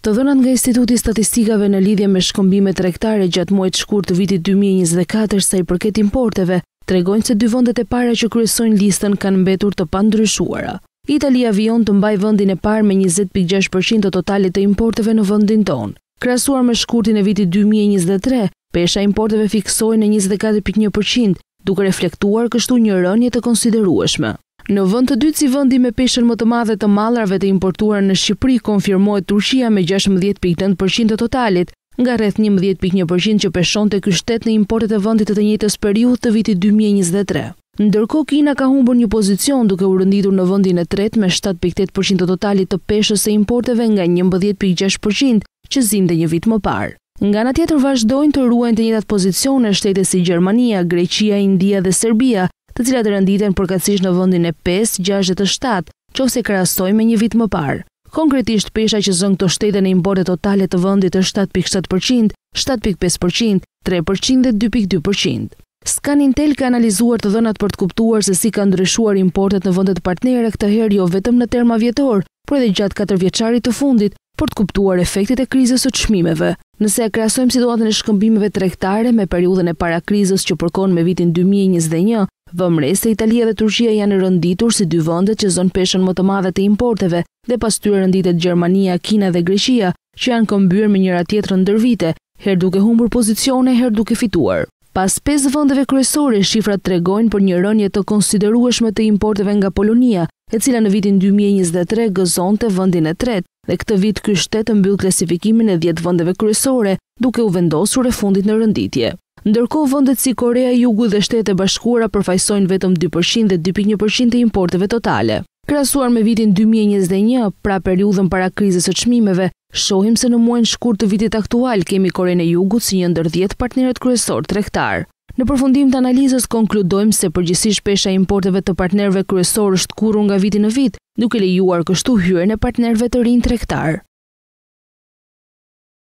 Të dhënat nga Instituti Statistikave në lidhje me shkëmbimet tregtare gjatë muajt shkurt të vitit 2024 sa i përket importeve, tregojnë se dy vëndet e para që kryesojnë listën kanë mbetur të pandryshuara. Italia vion të mbaj vëndin e par me 20.6% të totalit të importeve në vëndin tonë. Krasuar me shkurtin e vitit 2023, pesha importeve fiksoj në 24.1%, duke reflektuar kështu një rënje të konsiderueshme. Në vënd të dytë si vëndi me peshen më të madhe të malrave të importuar në Shqipëri, konfirmojë Turqia me 16.9% të totalit, nga rreth 11.1% që peshon të kështet në importet e vëndit të të njëtës periut të vitit 2023. Ndërko, Kina ka humbër një pozicion duke u rënditur në vëndin e tret me 7.8% të totalit të peshës e importeve nga 11.6% që zinë një vit më parë. Nga në tjetër vazhdojnë të ruajnë të njëtat pozicion e si Gjermania, Greqia, India dhe Serbia, të cilat rënditen përkatësisht në vendin e 5, 6 dhe 7, qofse krahasoj me një vit më parë. Konkretisht pesha që zëngë këto shtete në importet totale të vendit është 7.7%, 7.5%, 3% dhe 2.2%. Scan Intel ka analizuar të dhënat për të kuptuar se si kanë ndryshuar importet në vendet partnere këtë herë jo vetëm në terma vjetor, por edhe gjatë katër vjeçarit të fundit për të kuptuar efektet e krizës së çmimeve. Nëse e krahasojmë situatën e shkëmbimeve tregtare me periudhën e para krizës që përkon me vitin Vëmre se Italia dhe Turqia janë rënditur si dy vëndet që zonë peshen më të madhe të importeve dhe pas të rënditet Gjermania, Kina dhe Greqia që janë këmbyrë me njëra tjetër në dërvite, her duke humbur pozicione, her duke fituar. Pas 5 vëndeve kryesore, shifrat tregojnë për një rënje të konsiderueshme të importeve nga Polonia, e cila në vitin 2023 gëzon të vëndin e tret, dhe këtë vit kështetë mbyllë klasifikimin e 10 vëndeve kryesore, duke u vendosur e fundit në rënditje. Ndërko, vëndet si Korea, Jugu dhe shtete e bashkura përfajsojnë vetëm 2% dhe 2.1% të importeve totale. Krasuar me vitin 2021, pra periudhën para krizës e qmimeve, shohim se në muajnë shkur të vitit aktual kemi Korene Jugu si një ndër 10 partnerët kryesor të rektar. Në përfundim të analizës, konkludojmë se përgjësish pesha importeve të partnerve kryesor është kuru nga vitin në vit, duke le juar kështu hyrën e partnerve të rinë të rektar.